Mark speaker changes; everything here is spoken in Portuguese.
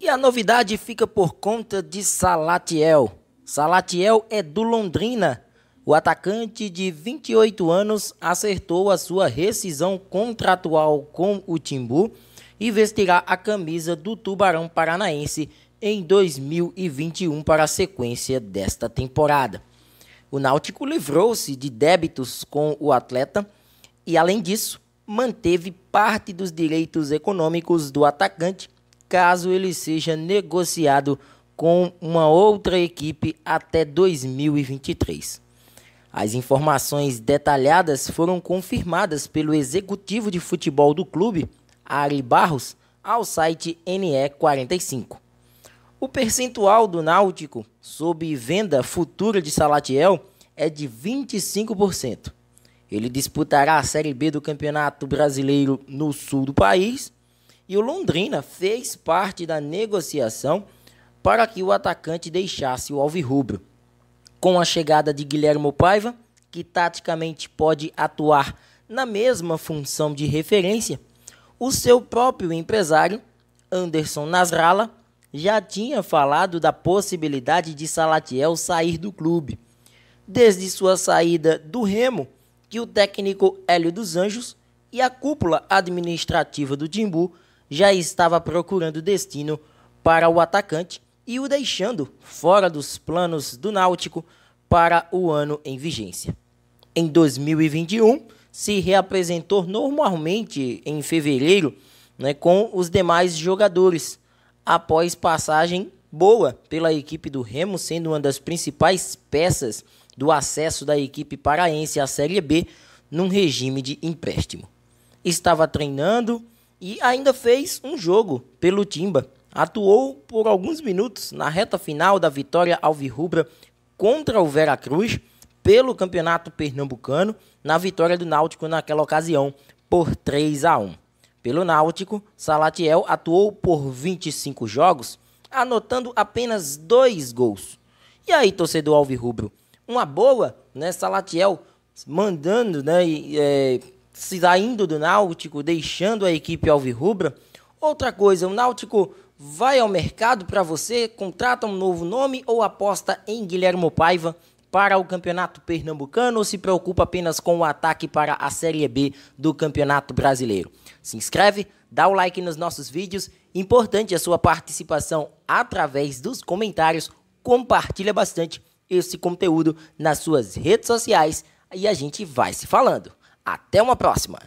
Speaker 1: E a novidade fica por conta de Salatiel. Salatiel é do Londrina. O atacante de 28 anos acertou a sua rescisão contratual com o Timbu e vestirá a camisa do Tubarão Paranaense em 2021 para a sequência desta temporada. O Náutico livrou-se de débitos com o atleta e, além disso, manteve parte dos direitos econômicos do atacante caso ele seja negociado com uma outra equipe até 2023. As informações detalhadas foram confirmadas pelo executivo de futebol do clube, Ari Barros, ao site NE45. O percentual do Náutico sob venda futura de Salatiel é de 25%. Ele disputará a Série B do Campeonato Brasileiro no sul do país e o Londrina fez parte da negociação para que o atacante deixasse o Alvirrubro. Com a chegada de Guilherme Paiva, que taticamente pode atuar na mesma função de referência, o seu próprio empresário, Anderson Nasralla, já tinha falado da possibilidade de Salatiel sair do clube. Desde sua saída do Remo, que o técnico Hélio dos Anjos e a cúpula administrativa do Timbu já estava procurando destino para o atacante e o deixando fora dos planos do Náutico para o ano em vigência. Em 2021, se reapresentou normalmente em fevereiro né, com os demais jogadores, após passagem boa pela equipe do Remo, sendo uma das principais peças do acesso da equipe paraense à Série B num regime de empréstimo. Estava treinando e ainda fez um jogo pelo Timba. Atuou por alguns minutos na reta final da vitória alvirrubra contra o Veracruz pelo Campeonato Pernambucano na vitória do Náutico naquela ocasião por 3 a 1. Pelo Náutico, Salatiel atuou por 25 jogos, anotando apenas dois gols. E aí, torcedor alvirrubro, uma boa, né, Salatiel mandando, né, e, é, saindo do Náutico, deixando a equipe alvirrubra. Outra coisa, o Náutico vai ao mercado para você, contrata um novo nome ou aposta em Guilherme Paiva para o Campeonato Pernambucano ou se preocupa apenas com o ataque para a Série B do Campeonato Brasileiro? Se inscreve, dá o like nos nossos vídeos, importante a sua participação através dos comentários, compartilha bastante esse conteúdo nas suas redes sociais e a gente vai se falando. Até uma próxima!